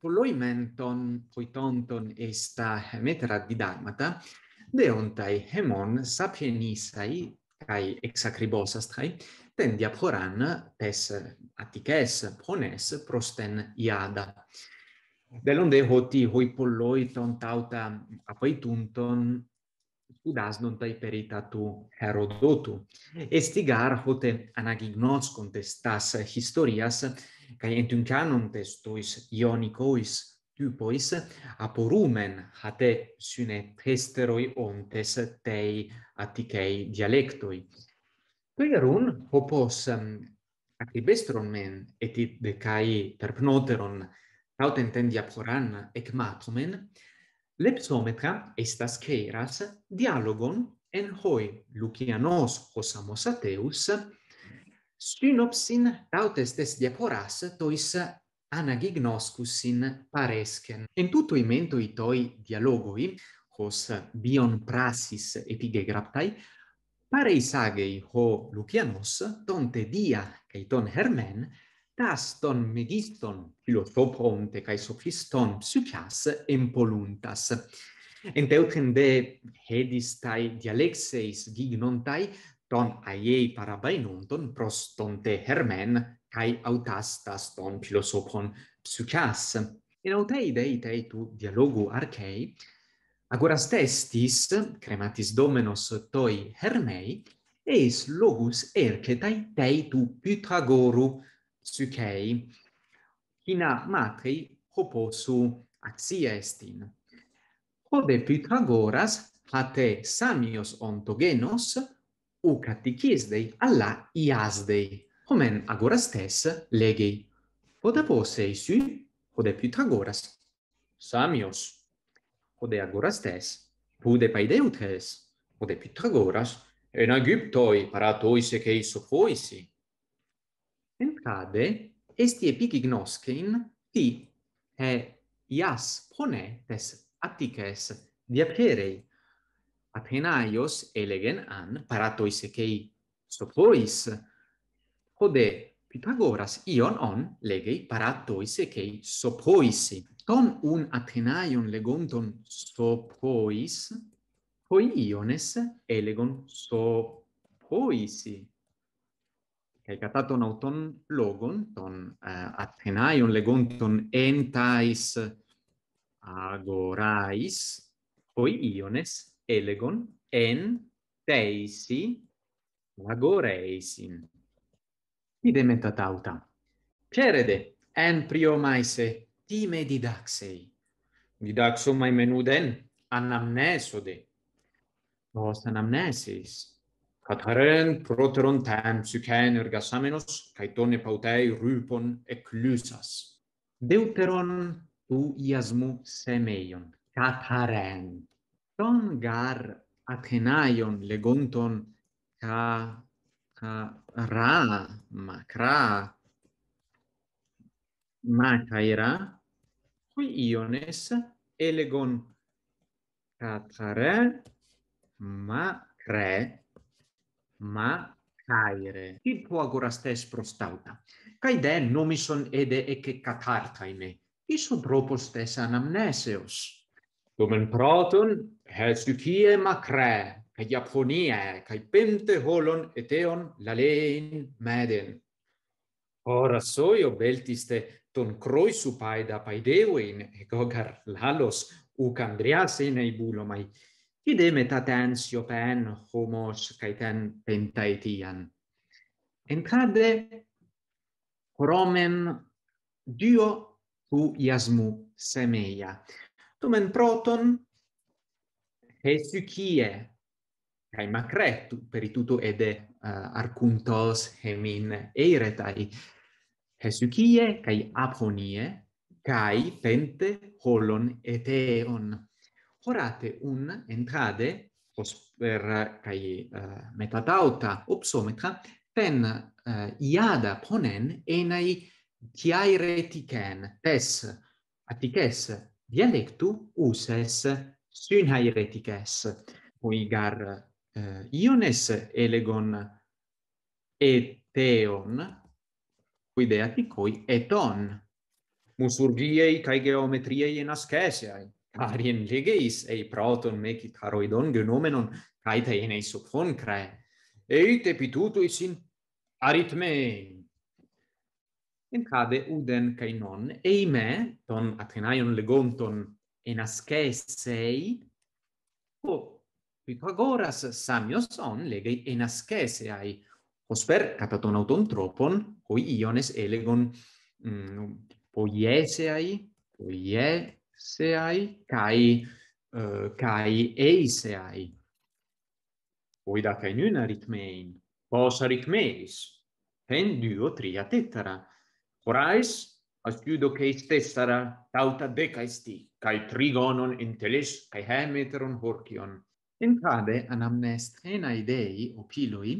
pulloimenton puitonton esta metera didarmata, deontai hemon sapienisai cae exacribosastrai, ten diaporan pes atices pones prosten iada. Delonde hoti hoi polloi ton tauta apaitunton udas non tai perita tu Herodotu. Estigar hote anagignoscum historias, kai entun canon testois ionicois typois aporumen hate sine testeroi ontes tei atikei dialectoi quirun hopos um, ehm, atibestron men et de kai perpnoteron haut entendi aporan ec lepsometra estas queras dialogon en hoi lucianos hosamos ateus synopsin tautes des diaporas tois anagignoscusin paresken. En tuto mento i toi dialogoi, hos bion prasis epigegraptai, pareis agei ho Lucianos, tonte dia cae ton hermen, taston megiston philosophonte cae sophiston psychias empoluntas. En teuten de hedistai dialexeis gignontai, ton aiei parabainum ton pros ton te hermen cae autastas ton philosophon psuchas. In autei dei tei tu dialogu archei, agoras testis crematis domenos toi hermei, eis logus ercetai tei tu pythagoru psuchei, hina matri hoposu axia estin. Hode pythagoras, hate samios ontogenos, u catechisdei alla iasdei, homen agora stes legei. Ode po sei su, ode pythagoras, samios. Ode agora stes, pude paideutes, ode pythagoras, en agyptoi paratoise kei sophoisi. Entrade esti epigignoscein ti, e ias pone tes attices diaperei Athenaios elegen an paratois ekei sophois hode Pythagoras ion on legei paratois ekei sophois ton un Athenaion legonton sophois hoi iones elegon sophois kai kataton auton logon ton uh, eh, Athenaion legonton entais agorais hoi iones elegon en teisi lagoreisin. Ide metat auta. Cerede, en prio maese, time didaxei. Didaxo mai menuden, anamnesode. Vos anamnesis. Cataren proteron tam sucen ergasamenos, caetone pautei rupon eclusas. Deuteron tu iasmu semeion. Cataren. Cataren ton gar athenaion legonton ka ka ra makra makaira qui iones elegon katare ma re ma kaire ti po agora stes prostauta kai den nomison ede e che katartaine i so propostes anamneseos Domen proton helsukie macrae, ca japoniae, ca pente holon eteon laleen meden. Ora soio beltiste ton croisu paida paidevoin, e gogar lalos uc andriasin ei bulomai, idem et atensio pen homos cae ten pentaetian. Entrade coromen dio tu iasmu semeia tumen proton hesychie kai macretu per tutto ed uh, eh, arcuntos hemin eiretai hesychie kai aponie kai pente holon eteon horate un entrade os per kai uh, eh, metatauta opsometra pen uh, eh, iada ponen enai tiaire tes atikes dialectu uses sun haeretices gar eh, iones elegon eteon teon cui eton musurgiei cae geometriei in ascesiae, arien legeis ei proton meki haroidon genomenon caite in ei subfoncre, eit epitutuis in aritmei, en cade uden cae non. Eime, ton Athenaion legonton en ascesei, o Pythagoras samioson legei en ascesei, hosper kataton auton tropon, hoi iones elegon mm, poiesei, poiesei, cae uh, eh, kai eisei. Hoi da cae nun aritmein, pos aritmeis, pen duo tria tetara, Horais as quod que stessara tauta decaesti cae trigonon in teles cae hemeteron horcion Entrade cade an amnest idei o pilui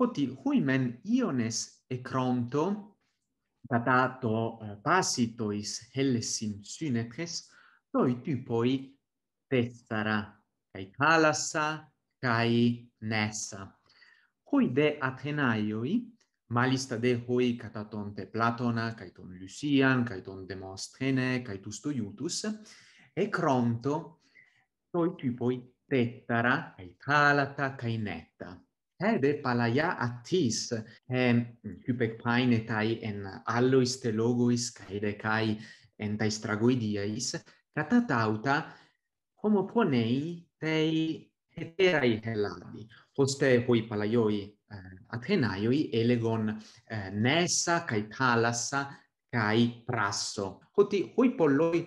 hoti huimen iones e cronto datato uh, pasitois hellesin synetres toi tu poi cae calassa cae nessa cui de atenaioi malista de hoi kataton te Platona, caiton Lucian, caiton ton Demostrene, kai Toiutus, e cronto toi typoi tettara, kai talata, kai netta. Ed e palaia attis, e typec paine tai en allois te logois, kai de kai en tais tragoidiais, catatauta homoponei tei heterai helladi poste hoi palaioi eh, athenaioi elegon eh, nessa kai thalassa kai prasso hoti hoi polloi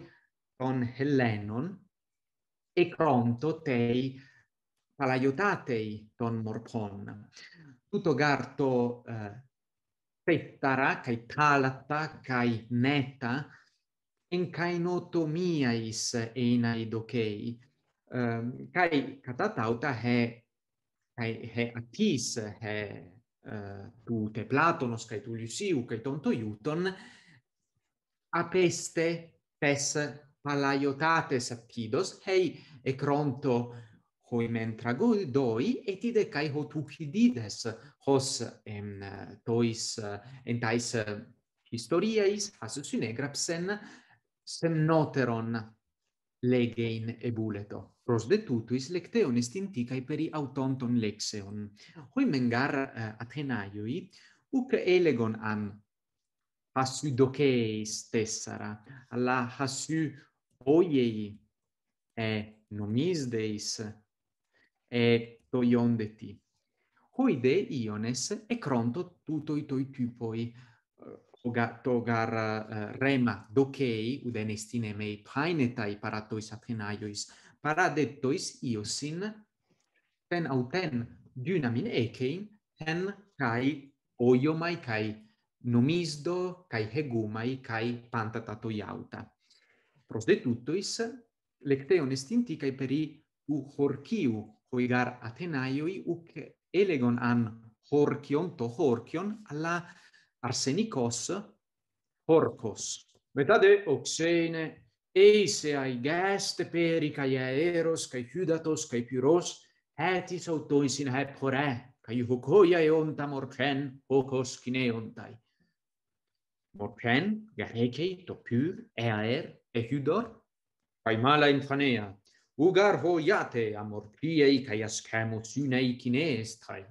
ton hellenon e pronto tei palaiotatei ton morpon tutto garto eh, tettara kai talatta kai netta en kai notomiais enai dokei Ehm, kai kata tauta he kai he atis he uh, tu te platonos kai tu lysiu kai tonto iuton apeste pes palaiotates apkidos hei e cronto hoi men doi et ide kai hot uchidides hos em tois en tais historiais hasus in egrapsen sem noteron legein ebuleto. Pros de tutuis lecteon est inticae peri autonton lexeon. Hoi mengar uh, Athenaioi, uc elegon an hasu doceis tessara, alla hasu oiei e nomisdeis e toiondeti. Hoi de iones e cronto tutoi toi typoi eh, toga togar uh, rema dokei udenestine mei painetai paratois athenaiois paradettois iosin ten auten dynamin ekein ten kai oiomai kai nomisdo kai hegumai kai pantatatoi auta pros de tuttois lecteon estinti kai peri u horkiu hoigar athenaioi uk elegon an horkion to horkion alla arsenicos porcos metade oxene eise ai gest peri kai aeros kai hydatos kai pyros etis autois in hep horae kai hukoia eonta morpen hokos kineontai morpen gerekei to pyr e aer e hydor kai mala infanea ugar voiate amor piei kai askemus unei kineestai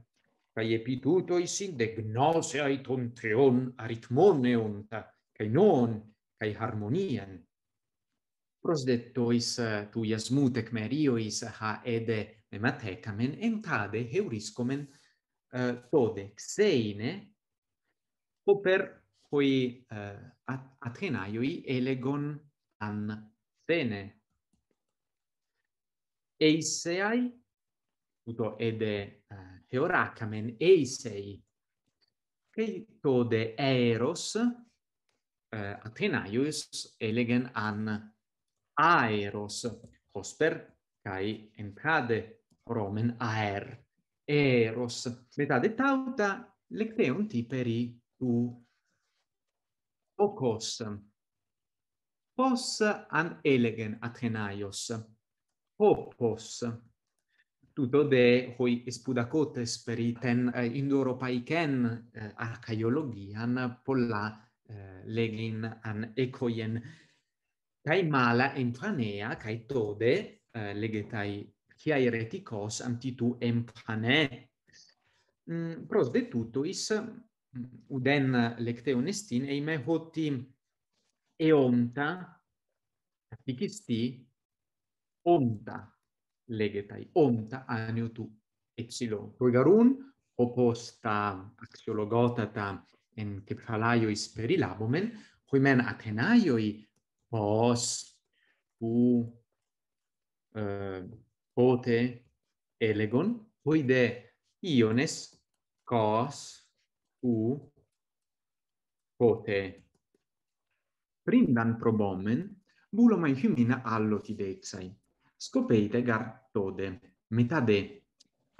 cae epitutois i sin de gnose ai ton treon aritmoneon ta kai non kai harmonian. pros de tois tu yasmutek merio ha ede mematecamen, entade heuriskomen uh, eh, tode xeine o per poi uh, eh, atenaioi elegon an fene eiseai puto ede uh, theoracamen eisei che de eros uh, eh, athenaios elegen an aeros hosper kai en kade romen aer eros metà de tauta lecteon tiperi tu pocos pos an elegen athenaios popos tuto de hoi spudacotes per i ten eh, indoeuropaican eh, archaeologian polla eh, legin an ecoien kai mala entranea kai tode eh, legetai chiai reticos antitu empane mm, pros de tutto is mm, uden lecte onestin e hoti eonta fikisti onta, onta legetai onta anio tu epsilon. Tu garun oposta axiologotata en kephalaio perilabomen, hoi men athenaioi pos u uh, pote elegon, hoi de iones cos u pote prindan probomen, bulo mai humina allo dexai scopeite gar tode. Meta de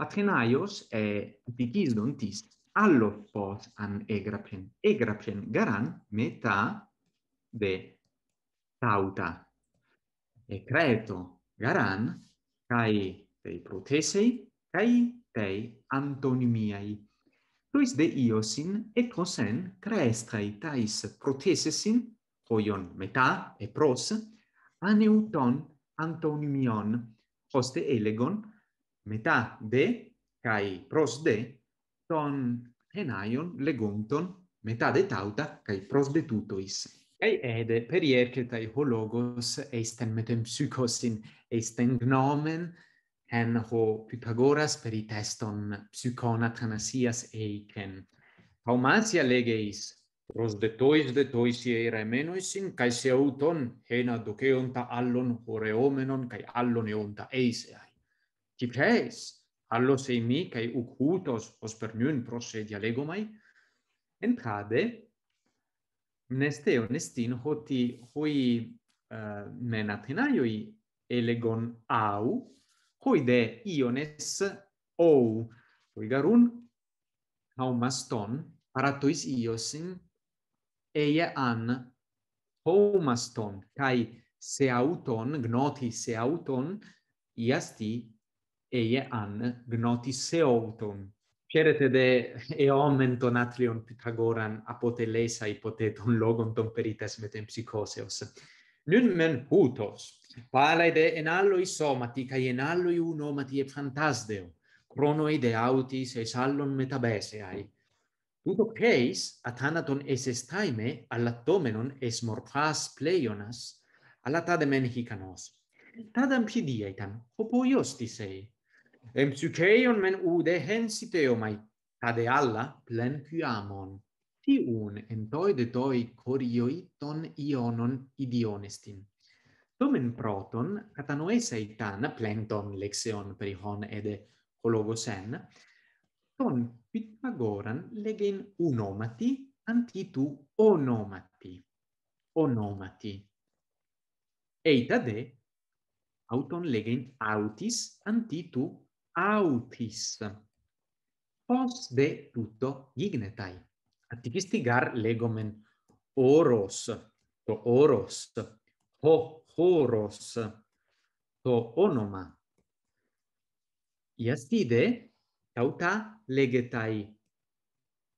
Athenaios e Epictetus dontis allo pos an egrapen. Egrapen garan meta de tauta. E creto garan kai tei protesei kai tei antonimiai. Luis de iosin et cosen, creestrai tais protesesin hoion meta e pros aneuton antonymion post elegon meta de kai pros de ton henaion legonton meta de tauta kai pros de tutois kai ede per ierketai hologos e metem psychosin e gnomen, en ho pythagoras per i teston psychonatanasias e ken Homansia legeis pros detois, tois de tois ie ira kai se auton hena dokeon allon ore omenon kai alloneonta e onta eise ai ti pres allo se mi kai ukutos os per nun prose dia lego mai en hoti hoi uh, eh, menatinaioi elegon au hoi de iones ou hoi garun haumaston aratois iosin eia an homaston kai se auton gnoti se auton iasti eia an gnoti se auton Cerete de eomen ton atrion Pythagoran apotelesa ipoteton logon ton perites metem psychoseos. Nun men hutos, palaide en alloi somati, cae en alloi unomati e phantasdeo, chronoide autis e allon metabeseai, Uto queis athanaton es estaime al es morphas pleionas alla tade menhicanos. Tadam pi dietam, hopo iostis ei. Em psycheion men ude hensiteo mai, tade alla plen cuamon. Ti un en toi de toi corioiton ionon idionestin. Domen proton, catanoese itana, plenton lexion perihon ede ologosen, ton Pythagoras legen unomati anti tu onomati onomati Eita de, auton legen autis anti tu autis pos de tutto gignetai attivisti gar legomen oros to oros ho horos to onoma iastide tauta legetai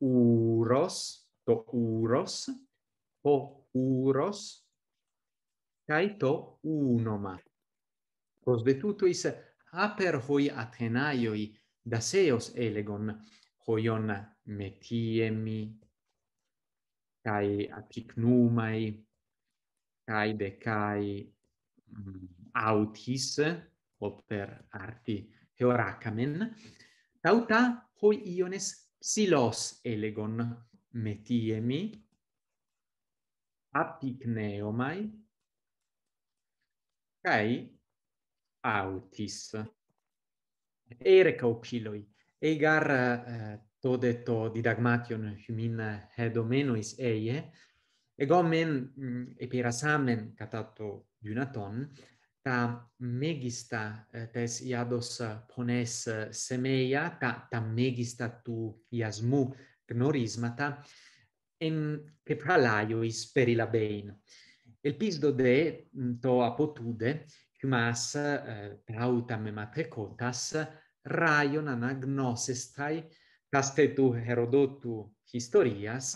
uros to uros o uros kai to unoma pros de tutuis aper hoi athenaioi da seos elegon hoion metiemi kai atiknumai kai de kai mm, autis oper arti heorakamen tauta hoi iones psilos elegon metiemi apicneomai kai autis ere caupiloi egar uh, eh, todeto didagmation humin hedomenois eh, eie egomen mm, epirasamen catato dunaton ta megista eh, tes iados eh, pones eh, semeia ta ta megista tu iasmu gnorismata in che pralaio isperi la bain el pisdo de mm, to apotude qui mas eh, tauta matrecotas raion anagnosestai caste tu herodotu historias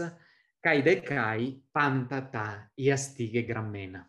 caide cai pantata iastige grammena